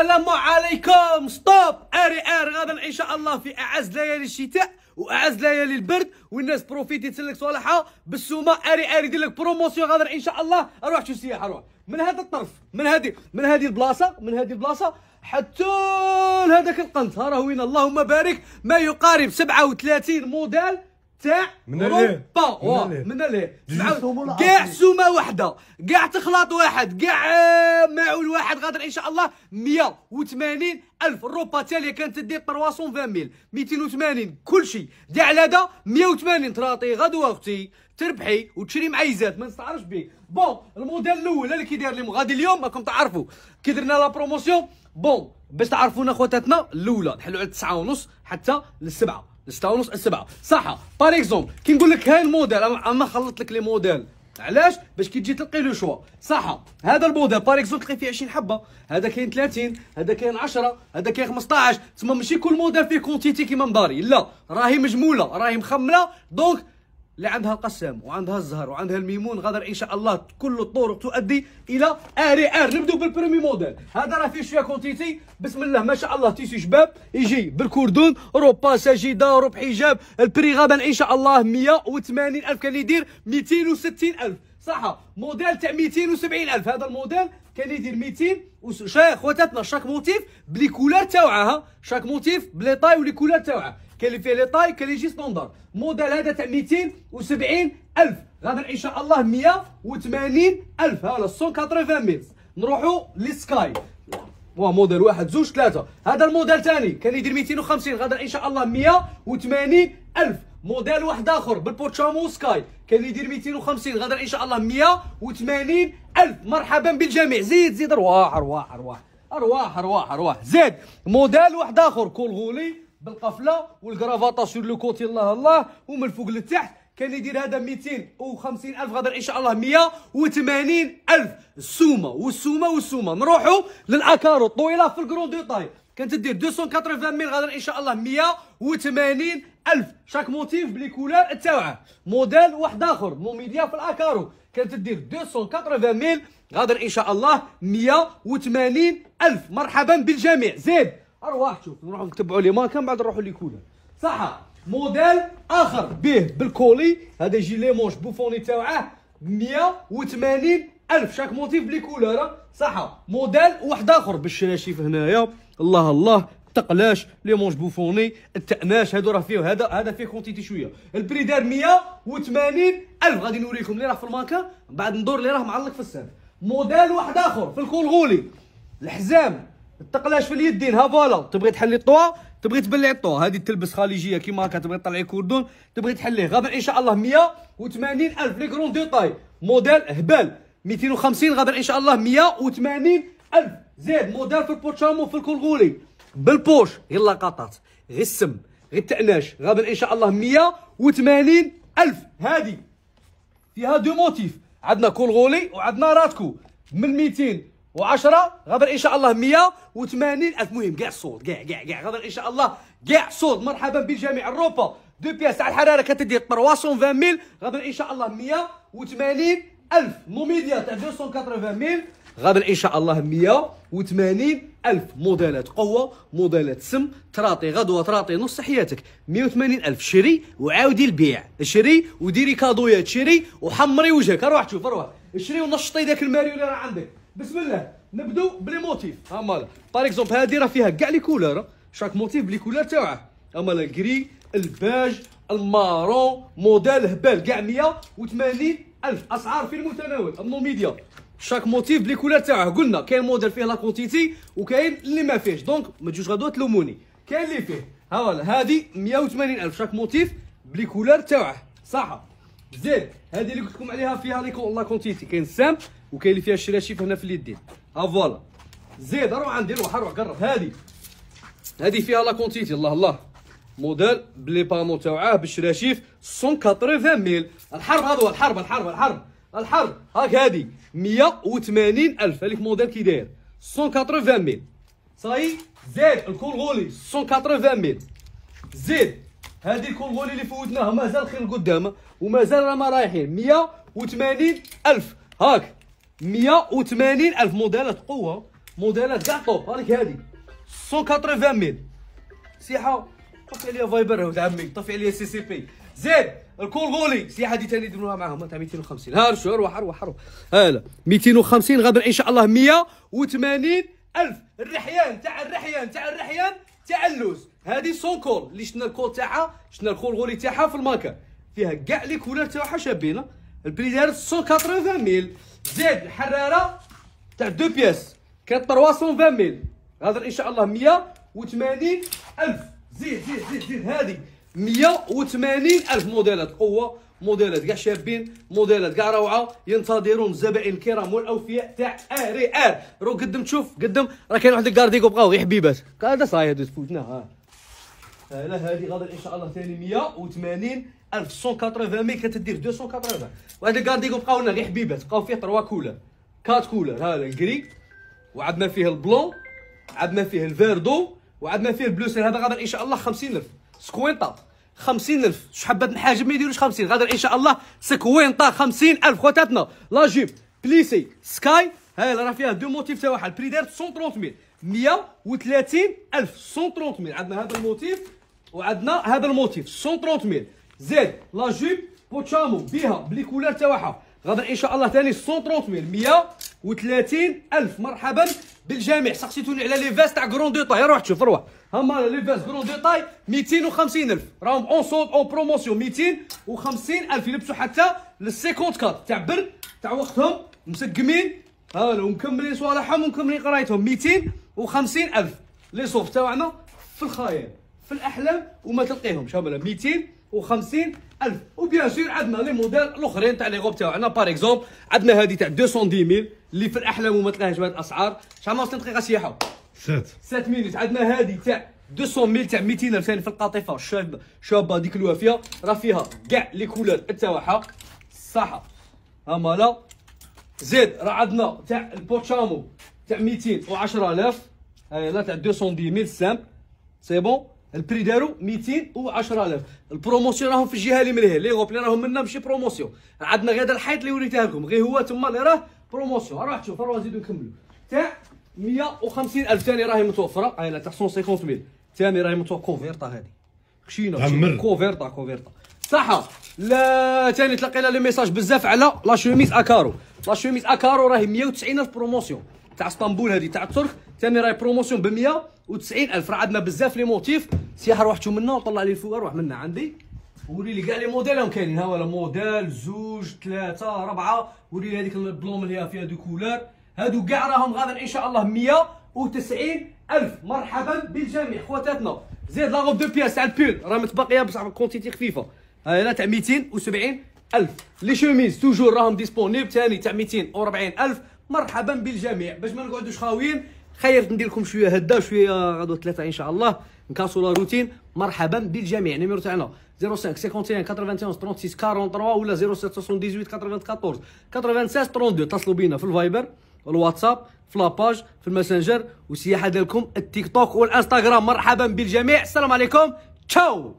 السلام عليكم ستوب اري اري غدا ان شاء الله في اعز ليالي الشتاء واعز ليالي البرد والناس بروفيتي تسلك صالحها بالسومه اري اري يدير لك بروموسيون غدا ان شاء الله روح شوف سياحه روح من هذا الطرف من هذه من هذه البلاصه من هذه البلاصه حتى لهذاك القنت ها راه وين اللهم بارك ما يقارب 37 موديل تاع اوروبا من اللي كاع سومه واحده كاع تخلاط واحد كاع آه، معول واحد غادر ان شاء الله 180 الف الروبا تاليه كانت تدي 320 ميل 280 كلشي كاع هذا 180 تراطي غدوه اختي تربحي وتشري معيزات ما نستعرفش به بون الموديل الاول اللي كيداير لي غادي اليوم راكم تعرفوا كي درنا لا بروموسيون بون باش تعرفونا خواتاتنا الاولى نحلوا على 9 ونص حتى للسبعه 6 ونص 7 صح بار اكزومبل كي نقول لك هاي الموديل انا ما خلطت لك لي موديل علاش باش كي تجي تلقي لو شوا صح هذا الموديل بار اكزومبل تلقي فيه 20 حبه هذا كاين 30 هذا كاين 10 هذا كاين 15 تما ماشي كل موديل فيه كونتيتي كيما مباري لا راهي مجموله راهي مخمله دونك اللي عندها القسام وعندها الزهر وعندها الميمون غادر ان شاء الله كل الطرق تؤدي الى اري ار نبداو بالبريمي موديل هذا راه فيه شويه كونتيتي بسم الله ما شاء الله تيسي شباب يجي بالكوردون روبا ساجده روب حجاب البري غابان ان شاء الله 180 الف كان يدير 260 الف صح موديل تاع 270 الف هذا الموديل كان يدير 200 وشاي خواتاتنا شاك موتيف بلي كولار تاوعها شاك موتيف بلي طاي ولي كولار تاوعها كاين اللي فيه لي طاي كاين اللي يجي ستوندار موديل هذا تاع 270 الف غادر ان شاء الله 180 الف ها 180 ميل نروحوا للسكاي هو موديل واحد زوج ثلاثه هذا الموديل ثاني كان يدير 250 غادر ان شاء الله 180 الف موديل واحد اخر بالبورتشامو سكاي كان يدير 250 غادر ان شاء الله 180 الف مرحبا بالجميع زيد زيد ارواح ارواح ارواح ارواح ارواح ارواح زيد موديل واحد اخر كولغولي بالقفله والكرافاطه سور لو كوتي الله الله ومن فوق لتحت كان يدير هذا 250 الف غدر ان شاء الله 180 الف السومه والسومه والسومه نروحوا للاكارو الطويله في الكرون دو طاي كانت دير 280 ميل غدر ان شاء الله 180 الف شاك موتيف بلي كولور تاوعه موديل واحد اخر موميديا في الاكارو كانت دير 280 ميل غدر ان شاء الله 180 الف مرحبا بالجميع زيد ارواح شوف نروحوا نتبعوا لي من بعد نروحوا ليكولا صح موديل اخر به بالكولي هذا يجي لي مونش بوفوني تاوعه 180 الف شاك موتيف بلي كولور صح موديل واحد اخر بالشناشيف هنايا الله الله التقلاش لي مونج بوفوني التأناش هادو راه فيه هذا هذا فيه كونتيتي شويه البري دار 180 الف غادي نوريكم اللي راه في الماركه بعد ندور اللي راه معلق في السلف موديل واحد اخر في الكولغولي الحزام التقلاش في اليدين ها فوالا تبغي تحلي الطوا تبغي تبلع الطوا هذه تلبس خليجيه كيما هكا تبغي تطلعي كوردون تبغي تحليه غابر ان شاء الله 180 الف لي كرون ديتاي موديل هبال 250 غابر ان شاء الله 180 الف زيد موديل في البوتشامو في الكولغولي بالبوش غير لاقاطات غير السم غير التأناش غابر ان شاء الله 180 الف هذه فيها دو موتيف عندنا كولغولي وعندنا راتكو من 200 و10 غدر ان شاء الله 180 الف مهم كاع الصوت كاع كاع كاع غدر ان شاء الله كاع صوت مرحبا بالجميع الروبا دو بياس تاع الحراره كتدي 320 ميل غدر ان شاء الله 180 الف موميديا تاع 280 ميل غدر ان شاء الله 180 الف موديلات قوه موديلات سم تراطي غدوه تراطي نص حياتك 180 الف شري وعاودي البيع شري وديري كادويات شري وحمري وجهك اروح تشوف اروح شري ونشطي ذاك الماريو اللي راه عندك بسم الله نبدو بلي موتيف ها مال باغ اكزومبل هادي راه فيها كاع لي كولور شاك موتيف بلي كولور تاعه ها مالا الكري الباج المارون موديل هبال كاع 180 الف اسعار في المتناول النوميديا شاك موتيف بلي كولور تاعه قلنا كاين موديل فيه لا كونتيتي وكاين اللي ما فيهش دونك ما تجوش غدوه تلوموني كاين اللي فيه ها هادي 180 الف شاك موتيف بلي كولور تاعه صح زيد هذه اللي قلت لكم عليها فيها لا كونتيتي كاين السام وكاين اللي فيها الشراشيف هنا في اليدين ها فوالا زيد اروح ندير واحد اروح قرب هذه هذه فيها لا كونتيتي الله الله موديل بلي بامو تاعه بالشراشيف 180 ميل الحرب هذا هو الحرب الحرب الحرب الحرب هاك هذه 180 الف هذيك موديل كي داير 180 ميل صاي زيد الكونغولي 180 ميل زيد هذه الكونغولي اللي فوتناها مازال خير قدام ومازال راه ما رايحين 180 الف هاك 180 الف موديلات قوه موديلات كاع طوب هاك هذه 180 ميل سيحه طفي عليا فايبر ولد عمي طفي عليا سي سي بي زيد الكونغولي سيحه دي ثاني ديروها معاهم تاع 250 ها شو روح روح روح هلا 250 غادر ان شاء الله 180 الف الرحيان تاع الرحيان تاع الرحيان تاع اللوز هذه كول اللي شفنا الكول تاعها شفنا الكول غولي تاعها في الماكا فيها كاع لي كولور تاعها شابينه البري دار 180 ميل زاد الحراره تاع دو بياس كانت 320 ميل غادر ان شاء الله 180 الف زيد زيد زيد زيد هذه 180 الف موديلات قوه موديلات كاع شابين موديلات كاع روعه ينتظرون الزبائن الكرام والاوفياء تاع اري ار رو قدم تشوف قدم راه كاين واحد الكارديكو بقاو غير حبيبات هذا صايد فوتنا ها على هذه غادي ان شاء الله ثاني 180 الف 180 مي كتدير 280 وهاد الكارديغو بقاو لنا غير حبيبات بقاو فيه تروا كولر كات كولر هذا الكري وعندنا فيه البلون عندنا فيه الفيردو وعندنا فيه البلوسير هذا غادر ان شاء الله 50 50000 سكوينطا 50000 شحال حبات الحاجب ما يديروش 50 غادر ان شاء الله سكوينطا الف خواتاتنا لا جيب بليسي سكاي ها راه فيها دو موتيف تاع واحد البري داير 130000 130000 130 الف 130 عندنا هذا الموتيف وعندنا هذا الموتيف 130000 زيد لا جوب بوتشامو بها بلي كولار تاعها غادر ان شاء الله ثاني 130000 130000 مرحبا بالجميع سقسيتوني على لي فيست تاع كرون ديتاي روح تشوف روح هما لي فيست كرون ديتاي 250000 راهم اون سولد اون بروموسيون 250000 يلبسوا حتى ل 54 تاع برد تاع وقتهم مسقمين ها ومكملين صوالحهم ومكملين قرايتهم 250000 لي سوف تاعنا في الخيال في الاحلام وما تلقيهمش هما 250 الف وبيان سور عندنا لي موديل الاخرين تاع لي غوب تاعنا باغ اكزومبل عندنا هذه تاع 210000 اللي في الاحلام وما تلقاهاش بهذه الاسعار شحال وصلت دقيقه سياحه 7 7 مينوت عندنا هذه تاع 200000 تاع 200000 ثاني في القطيفه شابه شابه ديك الوافيه راه فيها كاع لي كولور تاعها صح هما زيد راه عندنا تاع البورتشامو تاع 210000 هاي لا تاع 210000 سامبل سي بون البري دارو 210000 البروموسيون راهم في الجهه اللي من لي غوبلي راهم منا ماشي بروموسيون عندنا هذا الحيط اللي وريته لكم غير هو تما اللي راه بروموسيون راه تشوف راه نزيدو نكملو تاع 150000 ثاني راهي متوفره آه، لا تاع 150000 ثاني راهي متوفره كوفيرتا هذه خشينا كوفيرتا كوفيرتا صح لا ثاني تلقينا لي ميساج بزاف على لا شوميز اكارو لا شوميز اكارو راهي 190 الف بروموسيون تاع اسطنبول هذه تاع الترك ثاني راهي بروموسيون ب 190 الف راه عندنا بزاف لي موتيف سياحه روحتو منا وطلع لي الفوار روح منا عندي وري لي كاع لي موديل راهم كاينين ها هو موديل زوج ثلاثه اربعه وري لي هذيك البلوم اللي فيها دو كولور هادو كاع راهم غادا ان شاء الله 190 ألف مرحبا بالجميع خواتاتنا زيد لا دو بياس تاع البول راه متبقيه بصح كونتيتي خفيفه هنا تاع 270 ألف لي شوميز توجور راهم ديسبونيب ثاني تاع 240 ألف مرحبا بالجميع باش ما نقعدوش خاويين خيرت ندير لكم شويه هدا شويه غدو ثلاثه ان شاء الله نكاسو لا روتين مرحبا بالجميع النيميرو تاعنا 05 51 91 36 43 ولا 07 78 94 96 32 اتصلوا بينا في الفايبر الواتساب في لاباج في الماسنجر والسياحه ديالكم التيك توك والانستغرام مرحبا بالجميع السلام عليكم تشاو